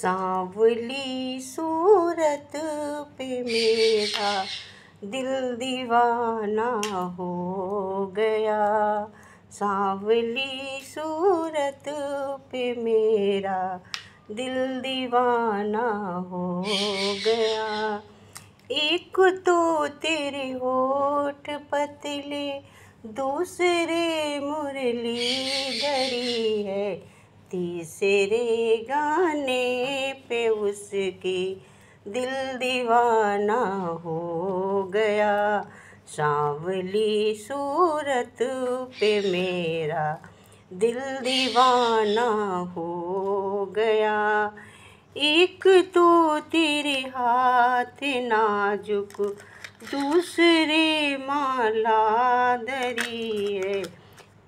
सांवली सूरत पे मेरा दिल दीवाना हो गया सांवली सूरत पे मेरा दिल दीवाना हो गया एक तो तेरे होठ पतले दूसरे मुरली गरी है तीसरे गाने पे उसके दिल दीवाना हो गया सांवली सूरत पे मेरा दिल दीवाना हो गया एक तो तेरे हाथ नाजुक दूसरे माला दरी है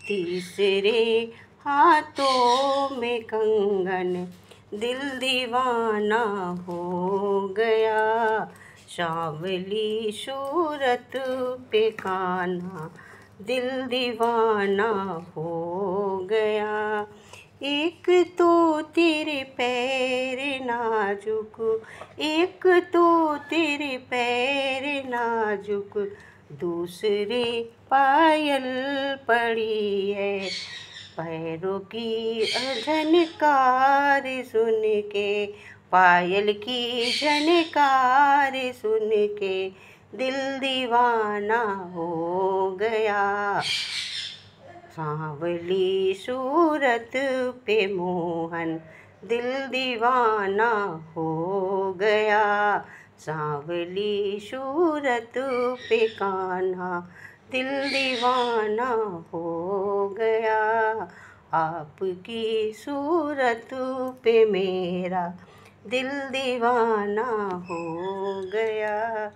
तीसरे हाथों में कंगन दिल दीवाना हो गया शावली सूरत पे काना दिल दीवाना हो गया एक तो तेरे पैर नाजुक एक तो तेरे पैर नाजुक दूसरे पायल पड़ी है पैरों की झनकार सुन के पायल की झनकार सुन के दिल दीवाना हो गया सांवली सूरत पे मोहन दिल दीवाना हो गया सांवली सूरत पे काना दिल दीवाना हो गया आपकी सूरत पे मेरा दिल दीवाना हो गया